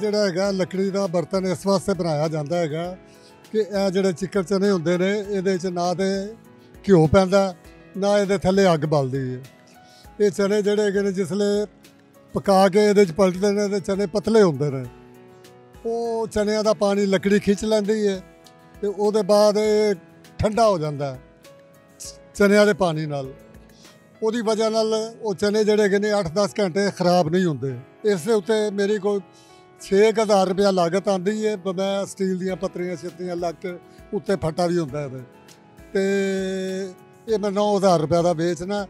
ਜਿਹੜਾ ਹੈਗਾ ਲੱਕੜੀ ਦਾ ਬਰਤਨ ਇਸ ਵਾਸਤੇ ਬਣਾਇਆ ਜਾਂਦਾ ਹੈਗਾ ਕਿ ਇਹ ਜਿਹੜੇ ਚਿੱਕਰ ਚਨੇ ਹੁੰਦੇ ਨੇ ਇਹਦੇ 'ਚ ਨਾ ਤੇ ਘਿਓ ਪੈਂਦਾ ਨਾ ਇਹਦੇ ਥੱਲੇ ਅੱਗ ਬਲਦੀ ਹੈ ਇਹ ਚਨੇ ਜਿਹੜੇ ਹੈਗੇ ਨੇ ਜਿਸਲੇ ਪਕਾ ਕੇ ਇਹਦੇ 'ਚ ਪਲਟਦੇ ਨੇ ਤੇ ਚਨੇ ਪਤਲੇ ਹੁੰਦੇ ਨੇ ਉਹ ਚਨਿਆਂ ਦਾ ਪਾਣੀ ਲੱਕੜੀ ਖਿੱਚ ਲੈਂਦੀ ਹੈ ਤੇ ਉਹਦੇ ਬਾਅਦ ਇਹ ਠੰਡਾ ਹੋ ਜਾਂਦਾ ਚਨਿਆਂ ਦੇ ਪਾਣੀ ਨਾਲ ਉਹਦੀ ਵਜ੍ਹਾ ਨਾਲ ਉਹ ਚਨੇ ਜਿਹੜੇ ਹੈਗੇ ਨੇ 8-10 ਘੰਟੇ ਖਰਾਬ ਨਹੀਂ ਹੁੰਦੇ ਇਸ ਦੇ ਉੱਤੇ ਮੇਰੀ ਕੋਈ 6000 ਰੁਪਿਆ ਲਾਗਤ ਆਂਦੀ ਹੈ ਮੈਂ ਸਟੀਲ ਦੀਆਂ ਪਤਰੀਆਂ ਛਿੱਤੀਆਂ ਲੱਗ ਕੇ ਉੱਤੇ ਫਟਾ ਵੀ ਹੁੰਦਾ ਹੈ ਤੇ ਇਹ ਮੈਂ 9000 ਰੁਪਿਆ ਦਾ ਵੇਚਣਾ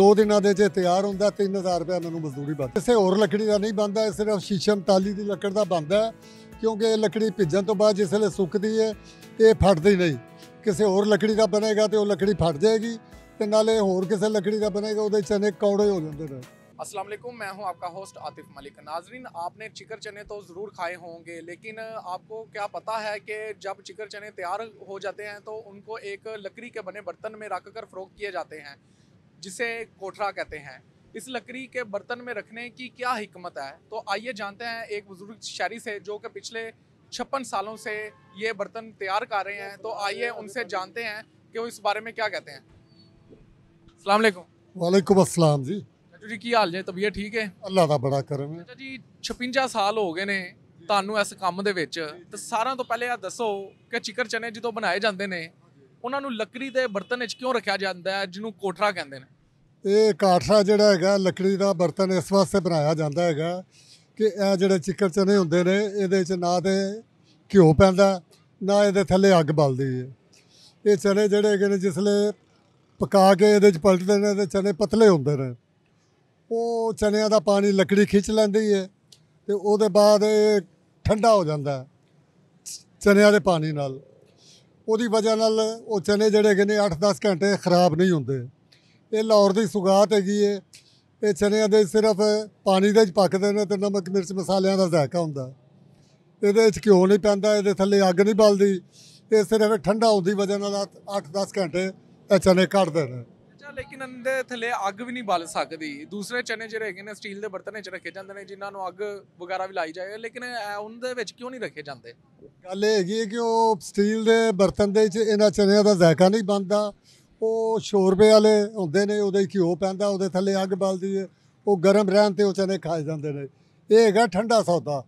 ਦੋ ਦਿਨਾਂ ਦੇ ਜੇ ਤਿਆਰ ਹੁੰਦਾ 3000 ਰੁਪਏ ਮੈਨੂੰ ਮਜ਼ਦੂਰੀ ਬਣ ਕਿਸੇ ਹੋਰ ਲੱਕੜੀ ਦਾ ਨਹੀਂ ਬੰਦਾ ਇਹ ਸਿਰਫ ਸ਼ੀਸ਼ਮ ਤਾਲੀ ਦੀ ਲੱਕੜ ਦਾ ਬੰਦਾ ਕਿਉਂਕਿ ਇਹ ਲੱਕੜੀ ਭਿੱਜਣ ਤੋਂ ਬਾਅਦ ਜਿਸ ਵੇਲੇ ਸੁੱਕਦੀ ਹੈ ਇਹ ਫਟਦੀ ਨਹੀਂ ਕਿਸੇ ਹੋਰ ਲੱਕੜੀ ਦਾ ਬਣੇਗਾ ਤੇ ਉਹ ਲੱਕੜੀ ਫਟ ਜਾਏਗੀ ਤੇ ਨਾਲੇ ਹੋਰ ਕਿਸੇ ਲੱਕੜੀ ਦਾ ਬਣੇਗਾ ਉਹਦੇ ਚਨੇ ਕੌੜੇ ਹੋ ਜਾਂਦੇ ਨੇ अस्सलाम वालेकुम मैं हूं आपका होस्ट आतिफ मलिक नाजरीन आपने चिकर चने तो ज़रूर खाए होंगे लेकिन आपको क्या पता है कि जब चिकर चने तैयार हो जाते हैं तो उनको एक लकड़ी के बने बर्तन में रख कर फ्रोक किए जाते हैं जिसे कोठरा कहते हैं इस लकड़ी के बर्तन में रखने की क्या हमत है तो आइए जानते हैं एक बुज़ुर्ग शहरी से जो कि पिछले छप्पन सालों से ये बर्तन तैयार कर रहे हैं तो आइए उनसे जानते हैं कि वो इस बारे में क्या कहते हैं अलकुम वालेकुम असलम जी ਜੀ ਕੀ ਹਾਲ ਜੇ ਤਬੀਅਤ ਠੀਕ ਹੈ ਅੱਲਾ ਦਾ ਬੜਾ ਕਰਮ ਹੈ ਜੀ 56 ਸਾਲ ਹੋ ਗਏ ਨੇ ਤੁਹਾਨੂੰ ਇਸ ਕੰਮ ਦੇ ਵਿੱਚ ਤੇ ਸਾਰਿਆਂ ਤੋਂ ਪਹਿਲੇ ਆ ਦੱਸੋ ਕਿ ਚਿਕਰ ਚਨੇ ਜਦੋਂ ਬਣਾਏ ਜਾਂਦੇ ਨੇ ਉਹਨਾਂ ਨੂੰ ਲੱਕੜੀ ਦੇ ਬਰਤਨ ਵਿੱਚ ਕਿਉਂ ਰੱਖਿਆ ਜਾਂਦਾ ਹੈ ਜਿਹਨੂੰ ਕੋਠਰਾ ਕਹਿੰਦੇ ਨੇ ਇਹ ਕਾਠਰਾ ਜਿਹੜਾ ਹੈਗਾ ਲੱਕੜੀ ਦਾ ਬਰਤਨ ਇਸ ਵਾਸਤੇ ਬਣਾਇਆ ਜਾਂਦਾ ਹੈਗਾ ਕਿ ਇਹ ਜਿਹੜੇ ਚਿਕਰ ਚਨੇ ਹੁੰਦੇ ਨੇ ਇਹਦੇ ਵਿੱਚ ਨਾ ਤੇ ਘਿਓ ਪੈਂਦਾ ਨਾ ਇਹਦੇ ਥੱਲੇ ਅੱਗ ਬਲਦੀ ਹੈ ਇਹ ਚਨੇ ਜਿਹੜੇ ਹੈਗੇ ਨੇ ਜਿਸਲੇ ਪਕਾ ਕੇ ਇਹਦੇ ਵਿੱਚ ਪਲਟਦੇ ਨੇ ਤੇ ਚਨੇ ਪਤਲੇ ਹੁੰਦੇ ਨੇ ਉਹ ਚਨਿਆਂ ਦਾ ਪਾਣੀ ਲੱਕੜੀ ਖਿੱਚ ਲੈਂਦੀ ਹੈ ਤੇ ਉਹਦੇ ਬਾਅਦ ਇਹ ਠੰਡਾ ਹੋ ਜਾਂਦਾ ਚਨਿਆਂ ਦੇ ਪਾਣੀ ਨਾਲ ਉਹਦੀ ਵਜ੍ਹਾ ਨਾਲ ਉਹ ਚਨੇ ਜਿਹੜੇ ਹੈਗੇ 8-10 ਘੰਟੇ ਖਰਾਬ ਨਹੀਂ ਹੁੰਦੇ ਇਹ ਲਾਹੌਰ ਦੀ ਸੁਗਾਤ ਹੈਗੀ ਏ ਇਹ ਚਨਿਆਂ ਦੇ ਸਿਰਫ ਪਾਣੀ ਦੇ ਵਿੱਚ ਪੱਕਦੇ ਨੇ ਤੇ ਨਮਕ ਮਿਰਚ ਮਸਾਲਿਆਂ ਦਾ ਜ਼ਾਇਕਾ ਹੁੰਦਾ ਇਹਦੇ ਵਿੱਚ ਘਿਓ ਨਹੀਂ ਪੈਂਦਾ ਇਹਦੇ ਥੱਲੇ ਅੱਗ ਨਹੀਂ ਬਲਦੀ ਇਹ ਸਿਰਫ ਠੰਡਾ ਹੋਣ ਦੀ ਵਜ੍ਹਾ ਨਾਲ 8-10 ਘੰਟੇ ਇਹ ਚਨੇ ਕੱਢਦੇ ਨੇ ਲੇਕਿਨ ਅੰਦਰ ਥੱਲੇ ਅੱਗ ਵੀ ਨਹੀਂ ਬਲ ਸਕਦੀ ਦੂਸਰੇ ਚਨੇ ਜਿਹੜੇ ਹੈਗੇ ਨੇ ਸਟੀਲ ਦੇ ਬਰਤਨ ਵਿੱਚ ਰੱਖੇ ਜਾਂਦੇ ਨੇ ਜਿਨ੍ਹਾਂ ਨੂੰ ਅੱਗ ਵਗੈਰਾ ਵੀ ਲਾਈ ਜਾਏ ਲੇਕਿਨ ਉਹਨਾਂ ਦੇ ਵਿੱਚ ਕਿਉਂ ਨਹੀਂ ਰੱਖੇ ਜਾਂਦੇ ਗੱਲ ਇਹ ਹੈਗੀ ਕਿ ਉਹ ਸਟੀਲ ਦੇ ਬਰਤਨ ਦੇ ਵਿੱਚ ਇਹਨਾਂ ਚਨਿਆਂ ਦਾ ਜ਼ਾਇਕਾ ਨਹੀਂ ਬਣਦਾ ਉਹ ਸ਼ੋਰਬੇ ਵਾਲੇ ਹੁੰਦੇ ਨੇ ਉਹਦੇ ਘਿਓ ਪੈਂਦਾ ਉਹਦੇ ਥੱਲੇ ਅੱਗ ਬਲਦੀ ਹੈ ਉਹ ਗਰਮ ਰਹਿਣ ਤੇ ਉਹ ਚਨੇ ਖਾਏ ਜਾਂਦੇ ਨੇ ਇਹ ਹੈਗਾ ਠੰਡਾ ਸੌਦਾ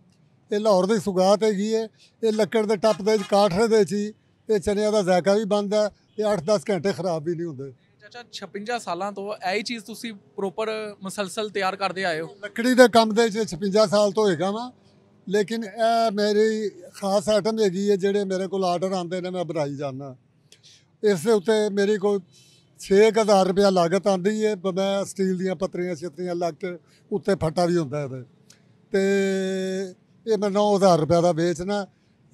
ਇਹ ਲਾਹੌਰ ਦੀ ਸੁਗਾਤ ਹੈਗੀ ਹੈ ਇਹ ਲੱਕੜ ਦੇ ਟੱਪ ਦੇ ਵਿੱਚ ਕਾਠਰੇ ਦੇ ਵਿੱਚ ਇਹ ਚਨਿਆਂ ਦਾ ਜ਼ਾਇਕਾ ਵੀ ਬਣਦਾ ਇਹ 8-10 ਘੰਟੇ ਖਰਾਬ ਵੀ ਨਹੀਂ ਹੁੰਦੇ ਚਾਚਾ 56 ਸਾਲਾਂ ਤੋਂ ਇਹ ਹੀ ਚੀਜ਼ ਤੁਸੀਂ ਪ੍ਰੋਪਰ ਮਸਲਸਲ ਤਿਆਰ ਕਰਦੇ ਆਏ ਹੋ ਲੱਕੜੀ ਦੇ ਕੰਮ ਦੇ ਵਿੱਚ 56 ਸਾਲ ਤੋਂ ਹੈਗਾ ਨਾ ਲੇਕਿਨ ਇਹ ਮੇਰੀ ਖਾਸ ਆਈਟਮ ਹੈਗੀ ਹੈ ਜਿਹੜੇ ਮੇਰੇ ਕੋਲ ਆਰਡਰ ਆਉਂਦੇ ਨੇ ਮੈਂ ਬਣਾਈ ਜਾਂਦਾ ਇਸ ਦੇ ਉੱਤੇ ਮੇਰੀ ਕੋਈ 6000 ਰੁਪਿਆ ਲਾਗਤ ਆਂਦੀ ਹੈ ਮੈਂ ਸਟੀਲ ਦੀਆਂ ਪਤਰੀਆਂ ਛਤਰੀਆਂ ਲੱਗ ਕੇ ਉੱਤੇ ਫੱਟਾ ਵੀ ਹੁੰਦਾ ਹੈ ਤੇ ਇਹ ਮੈਂ 9000 ਰੁਪਿਆ ਦਾ ਵੇਚਣਾ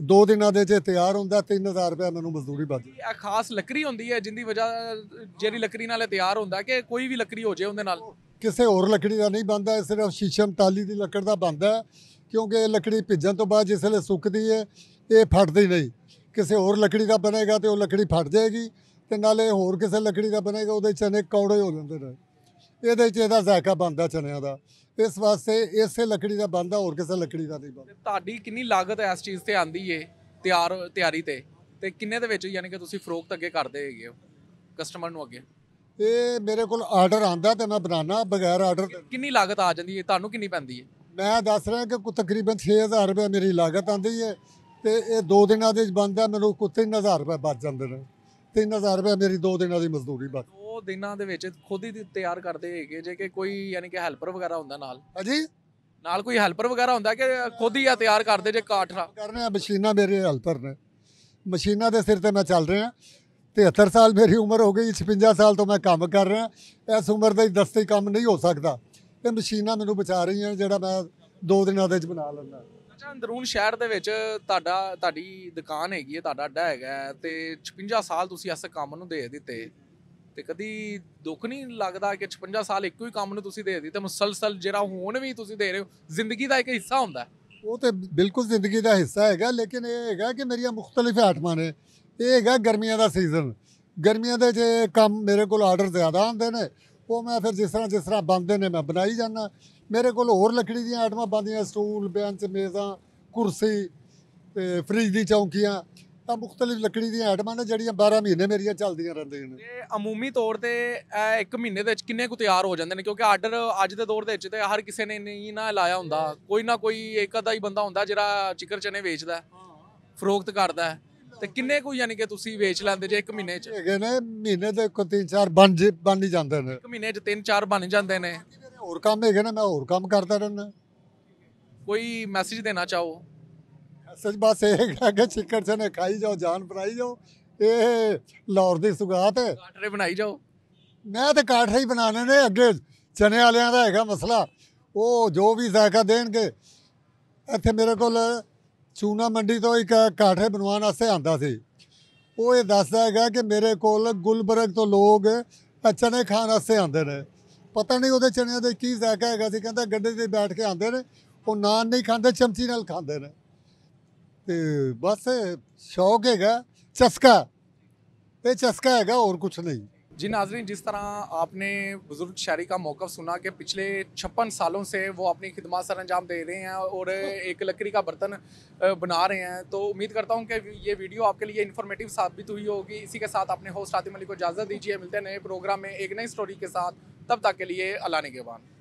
ਦੋ ਦਿਨਾਂ ਦੇ ਤੇ ਤਿਆਰ ਹੁੰਦਾ 3000 ਰੁਪਏ ਮੈਨੂੰ ਮਜ਼ਦੂਰੀ ਬਚ ਇਹ ਖਾਸ ਲੱਕੜੀ ਹੁੰਦੀ ਹੈ ਜਿੰਦੀ ਵਜ੍ਹਾ ਜਿਹੜੀ ਲੱਕੜੀ ਨਾਲ ਤਿਆਰ ਹੁੰਦਾ ਕਿ ਕੋਈ ਵੀ ਲੱਕੜੀ ਹੋ ਜੇ ਉਹਦੇ ਨਾਲ ਕਿਸੇ ਹੋਰ ਲੱਕੜੀ ਦਾ ਨਹੀਂ ਬੰਦਾ ਸਿਰਫ ਸ਼ੀਸ਼ਮ ਤਾਲੀ ਦੀ ਲੱਕੜ ਦਾ ਬੰਦਾ ਹੈ, ਕਿਉਂਕਿ ਇਹ ਲੱਕੜੀ ਭਿੱਜਣ ਤੋਂ ਬਾਅਦ ਜਿਸ ਵੇਲੇ ਸੁੱਕਦੀ ਹੈ ਇਹ ਫਟਦੀ ਨਹੀਂ ਕਿਸੇ ਹੋਰ ਲੱਕੜੀ ਦਾ ਬਣੇਗਾ ਤੇ ਉਹ ਲੱਕੜੀ ਫਟ ਜਾਏਗੀ ਤੇ ਨਾਲੇ ਹੋਰ ਕਿਸੇ ਲੱਕੜੀ ਦਾ ਬਣੇਗਾ ਉਹਦੇ ਚਨੇ ਕੌੜੇ ਹੋ ਜਾਂਦੇ ਨੇ ਇਹਦੇ ਚ ਇਹਦਾ ਜ਼ਾਇਕਾ ਬੰਦਾ ਚਨਿਆਂ ਦਾ ਇਸ ਵਾਸਤੇ ਇਸੇ ਲੱਕੜੀ ਦਾ ਬੰਦਾ ਹੋਰ ਕਿਸੇ ਲੱਕੜੀ ਦਾ ਨਹੀਂ ਬੰਦਾ ਤੁਹਾਡੀ ਕਿੰਨੀ ਲਾਗਤ ਇਸ ਚੀਜ਼ ਤੇ ਆਂਦੀ ਏ ਤਿਆਰ ਤਿਆਰੀ ਤੇ ਤੇ ਕਿੰਨੇ ਦੇ ਵਿੱਚ ਯਾਨੀ ਕਿ ਤੁਸੀਂ ਫਰੋਖਤ ਅੱਗੇ ਕਰਦੇ ਹੈਗੇ ਹੋ ਕਸਟਮਰ ਨੂੰ ਅੱਗੇ ਇਹ ਮੇਰੇ ਕੋਲ ਆਰਡਰ ਆਂਦਾ ਤੇ ਮੈਂ ਬਣਾਣਾ ਬਗੈਰ ਆਰਡਰ ਕਿੰਨੀ ਲਾਗਤ ਆ ਜਾਂਦੀ ਏ ਤੁਹਾਨੂੰ ਕਿੰਨੀ ਪੈਂਦੀ ਏ ਮੈਂ ਦੱਸ ਰਿਹਾ ਕਿ ਕੋ ਤਕਰੀਬਨ 6000 ਰੁਪਏ ਮੇਰੀ ਲਾਗਤ ਆਂਦੀ ਏ ਤੇ ਇਹ 2 ਦਿਨਾਂ ਦੇ ਵਿੱਚ ਬੰਦਾ ਮੈਨੂੰ ਕੋ 3000 ਰੁਪਏ ਬਚ ਜਾਂਦੇ ਨੇ 3000 ਰੁਪਏ ਮੇਰੀ 2 ਦਿਨਾਂ ਦੀ ਮਜ਼ਦੂਰੀ ਬਚ ਦਿਨਾਂ ਦੇ ਵਿੱਚ ਖੁਦ ਹੀ ਤਿਆਰ ਕਰਦੇ ਹੈਗੇ ਜੇ ਕਿ ਕੋਈ ਯਾਨੀ ਕਿ ਹੈਲਪਰ ਵਗੈਰਾ ਹੁੰਦਾ ਨਾਲ ਹਾਂਜੀ ਨਾਲ ਕੋਈ ਹੈਲਪਰ ਵਗੈਰਾ ਹੁੰਦਾ ਕਿ ਖੁਦ ਹੀ ਆ ਤਿਆਰ ਕਰਦੇ ਜੇ ਕਾਠਰਾ ਕਰਨੇ ਆ ਮਸ਼ੀਨਾਂ ਮੇਰੇ ਹੈਲਪਰ ਨੇ ਮਸ਼ੀਨਾਂ ਦੇ ਸਿਰ ਤੇ ਮੈਂ ਚੱਲ ਰਿਹਾ 73 ਸਾਲ ਮੇਰੀ ਉਮਰ ਹੋ ਗਈ 56 ਸਾਲ ਤੋਂ ਮੈਂ ਕੰਮ ਕਰ ਰਿਹਾ ਇਸ ਉਮਰ ਦੇ ਦਸਤੇ ਕੰਮ ਨਹੀਂ ਹੋ ਸਕਦਾ ਇਹ ਮਸ਼ੀਨਾਂ ਮੈਨੂੰ ਬਚਾ ਰਹੀਆਂ ਜਿਹੜਾ ਮੈਂ 2 ਦਿਨਾਂ ਦੇ ਵਿੱਚ ਬਣਾ ਲੈਂਦਾ ਅੱਛਾ ਅੰਦਰੂਨ ਸ਼ਹਿਰ ਦੇ ਵਿੱਚ ਤੁਹਾਡਾ ਤੁਹਾਡੀ ਦੁਕਾਨ ਹੈਗੀ ਹੈ ਤੁਹਾਡਾ ਅੱਡਾ ਹੈਗਾ ਤੇ 56 ਸਾਲ ਤੁਸੀਂ ਇਸ ਕੰਮ ਨੂੰ ਦੇ ਦਿੱਤੇ ਤੇ ਕਦੀ ਦੁੱਖ ਨਹੀਂ ਲੱਗਦਾ ਕਿ 56 ਸਾਲ ਇੱਕੋ ਹੀ ਕੰਮ ਨੂੰ ਤੁਸੀਂ ਦੇ ਦਿੱਤੇ ਮੁਸਲਸਲ ਜਿਹੜਾ ਹੁਣ ਵੀ ਤੁਸੀਂ ਦੇ ਰਹੇ ਹੋ ਜ਼ਿੰਦਗੀ ਦਾ ਇੱਕ ਹਿੱਸਾ ਹੁੰਦਾ ਉਹ ਤੇ ਬਿਲਕੁਲ ਜ਼ਿੰਦਗੀ ਦਾ ਹਿੱਸਾ ਹੈਗਾ ਲੇਕਿਨ ਇਹ ਹੈਗਾ ਕਿ ਮੇਰੀਆਂ ਮੁxtਲਿਫ ਆਟਮਾਂ ਨੇ ਇਹ ਹੈਗਾ ਗਰਮੀਆਂ ਦਾ ਸੀਜ਼ਨ ਗਰਮੀਆਂ ਦੇ ਜੇ ਕੰਮ ਮੇਰੇ ਕੋਲ ਆਰਡਰ ਜ਼ਿਆਦਾ ਆਉਂਦੇ ਨੇ ਉਹ ਮੈਂ ਫਿਰ ਜਿਸ ਤਰ੍ਹਾਂ ਜਿਸ ਤਰ੍ਹਾਂ ਬੰਦੇ ਨੇ ਮੈਂ ਬਣਾਈ ਜਾਂਦਾ ਮੇਰੇ ਕੋਲ ਹੋਰ ਲੱਕੜੀ ਦੀਆਂ ਆਟਮਾਂ ਬੰਦੀਆਂ ਸਟੂਲ ਬੈਂਚ ਮੇਜ਼ਾਂ ਕੁਰਸੀ ਤੇ ਫ੍ਰਿਜ ਦੀ ਚੌਂਕੀਆਂ ਤਾਂ ਮੁxtਲਿਫ ਲੱਕੜੀ ਦੀਆਂ ਆਈਟਮਾਂ ਨੇ ਜਿਹੜੀਆਂ 12 ਮਹੀਨੇ ਮੇਰੀਆਂ ਚੱਲਦੀਆਂ ਰਹਿੰਦੀਆਂ ਨੇ ਤੇ ਅਮੂਮੀ ਤੌਰ ਤੇ ਇਹ ਇੱਕ ਮਹੀਨੇ ਦੇ ਵਿੱਚ ਕਿੰਨੇ ਕੁ ਤਿਆਰ ਹੋ ਜਾਂਦੇ ਨੇ ਕਿਉਂਕਿ ਆਰਡਰ ਅੱਜ ਦੇ ਦੌਰ ਦੇ ਵਿੱਚ ਤੇ ਹਰ ਕਿਸੇ ਨੇ ਨਹੀਂ ਨਾ ਲਾਇਆ ਹੁੰਦਾ ਕੋਈ ਨਾ ਕੋਈ ਇੱਕ ਅਦਾ ਹੀ ਬੰਦਾ ਹੁੰਦਾ ਜਿਹੜਾ ਚਿਕਰ ਚਨੇ ਵੇਚਦਾ ਫਰੋਖਤ ਕਰਦਾ ਤੇ ਕਿੰਨੇ ਕੋਈ ਯਾਨੀ ਕਿ ਤੁਸੀਂ ਵੇਚ ਲੈਂਦੇ ਜੇ ਇੱਕ ਮਹੀਨੇ 'ਚ ਹੈਗੇ ਨੇ ਮਹੀਨੇ ਦੇ ਕੋ 3-4 ਬਣ ਜੇ ਬਣ ਹੀ ਜਾਂਦੇ ਨੇ ਇੱਕ ਮਹੀਨੇ 'ਚ 3-4 ਬਣ ਜਾਂਦੇ ਨੇ ਹੋਰ ਕੰਮ ਹੈਗੇ ਨੇ ਮੈਂ ਹੋਰ ਕੰਮ ਕਰਦਾ ਰਹਿੰਦਾ ਕੋਈ ਮੈਸੇਜ ਦੇਣਾ ਚਾਹੋ ਸੱਚ ਬਸ ਇਹ ਕਿ ਚਿੱਕੜ ਸੇ ਨੇ ਖਾਈ ਜਾਓ ਜਾਨ ਪਰਾਈ ਜਾਓ ਇਹ ਲਾਹੌਰ ਦੀ ਸੁਗਾਤ ਹੈ ਕਾਟਰੇ ਬਣਾਈ ਜਾਓ ਮੈਂ ਤੇ ਕਾਟਰੇ ਹੀ ਬਣਾਣੇ ਨੇ ਅੱਗੇ ਚਨੇ ਵਾਲਿਆਂ ਦਾ ਹੈਗਾ ਮਸਲਾ ਉਹ ਜੋ ਵੀ ਜ਼ਾਇਕਾ ਦੇਣਗੇ ਇੱਥੇ ਮੇਰੇ ਕੋਲ ਚੂਨਾ ਮੰਡੀ ਤੋਂ ਇੱਕ ਕਾਟਰੇ ਬਣਵਾਉਣ ਵਾਸਤੇ ਆਂਦਾ ਸੀ ਉਹ ਇਹ ਦੱਸਦਾ ਹੈਗਾ ਕਿ ਮੇਰੇ ਕੋਲ ਗੁਲਬਰਗ ਤੋਂ ਲੋਕ ਚਨੇ ਖਾਣ ਵਾਸਤੇ ਆਂਦੇ ਨੇ ਪਤਾ ਨਹੀਂ ਉਹਦੇ ਚਨੇ ਦੇ ਕੀ ਜ਼ਾਇਕਾ ਹੈਗਾ ਸੀ ਕਹਿੰਦਾ ਗੱਡੇ ਤੇ ਬੈਠ ਕੇ ਆਂਦੇ ਨੇ ਉਹ ਨਾਨ ਨਹੀਂ ਖਾਂਦੇ ਚਮਚੀ ਨਾਲ ਖਾਂਦੇ ਨੇ बस शौक है चस्का ये चस्का है और कुछ नहीं जी नाजरीन जिस तरह आपने बुज़ुर्ग शायरी का मौक़ सुना कि पिछले छप्पन सालों से वो अपनी खिदमत सर अंजाम दे रहे हैं और एक लकड़ी का बर्तन बना रहे हैं तो उम्मीद करता हूँ कि ये वीडियो आपके लिए इन्फॉर्मेटिव साबित हुई होगी इसी के साथ अपने होस्ट आतिम अली को इजाज़त दीजिए मिलते हैं नए प्रोग्राम में एक नई स्टोरी के साथ तब तक के लिए अल्लाह ने